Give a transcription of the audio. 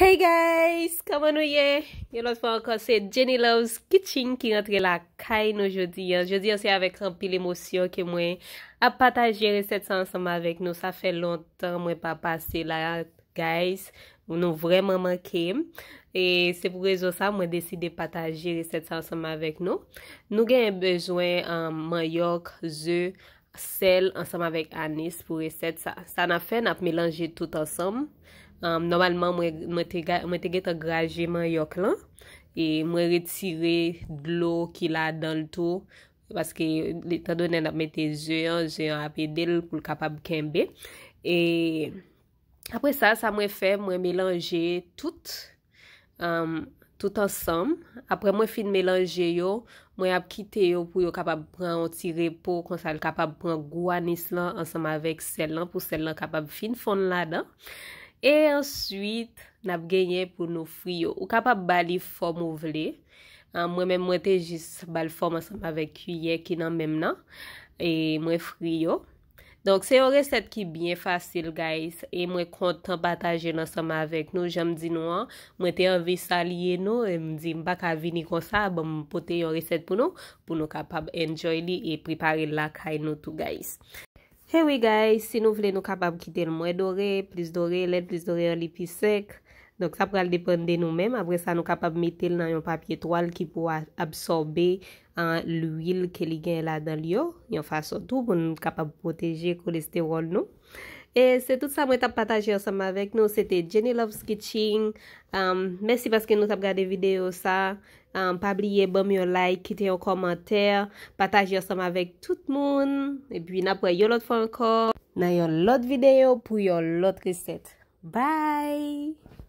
Hey guys, kama nou ye? Yo lòs pou ankon, se Jenny Loves Kitchen ki rentre la kaj nou jodi. Jodi anse avèk rampil emosyon ki mwen ap patajer resèt sa ansam avèk nou. Sa fè lontan mwen pa pase la. Guys, mwen nou vreman manke. Se pou rezo sa, mwen deside patajer resèt sa ansam avèk nou. Nou gen yon bezwen mayok, zö, sel ansam avèk anis pou resèt sa. Sa na fè, nap melanje tout ansam. Normalman mwen teget agraje man yok lan, e mwen retire d'lo ki la dan l'to, paske tan donen ap mette zeyon, zeyon ap edel pou l kapab kenbe. E apre sa, sa mwen fe mwen melange tout, tout ansam. Apre mwen fin melange yo, mwen ap kite yo pou yo kapab pran otire po, kon sa l kapab pran gwanis lan ansam avek sel lan, pou sel lan kapab fin fon la dan. E answit, nap genye pou nou friyo. Ou kapap bali fom ou vle. Mwen men mwete jis bali fom ansam avek kuyye ki nan menm nan. E mwen friyo. Donk se yon resep ki byen fasil guys. E mwen kontan bataje ansam avek nou. Janm di nou an, mwete anve salye nou. E mdi mbak avini konsa, bom pote yon resep pou nou. Pou nou kapap enjoy li e prepare lakay nou tou guys. Hey we guys, si nou vle nou kapab kite l mwè dore, plis dore lè, plis dore l ipi sek. Dok sa pral depende nou mèm, apre sa nou kapab mete l nan yon papye toal ki pou a absorbe l wil ke li gen la dan l yo. Yon fason tou pou nou kapab proteje kolesterol nou. E se tout sa mwen tap pataj yo sam avek nou. Sete Jenny Loves Kitching. Um, mersi paske nou tap gade video sa. Um, pa abliye, bom yo like, kite yo komenter. Pataj yo sam avek tout moun. E pi na pou yo lot fwa anko. Na yo lot video pou yo lot riset. Bye!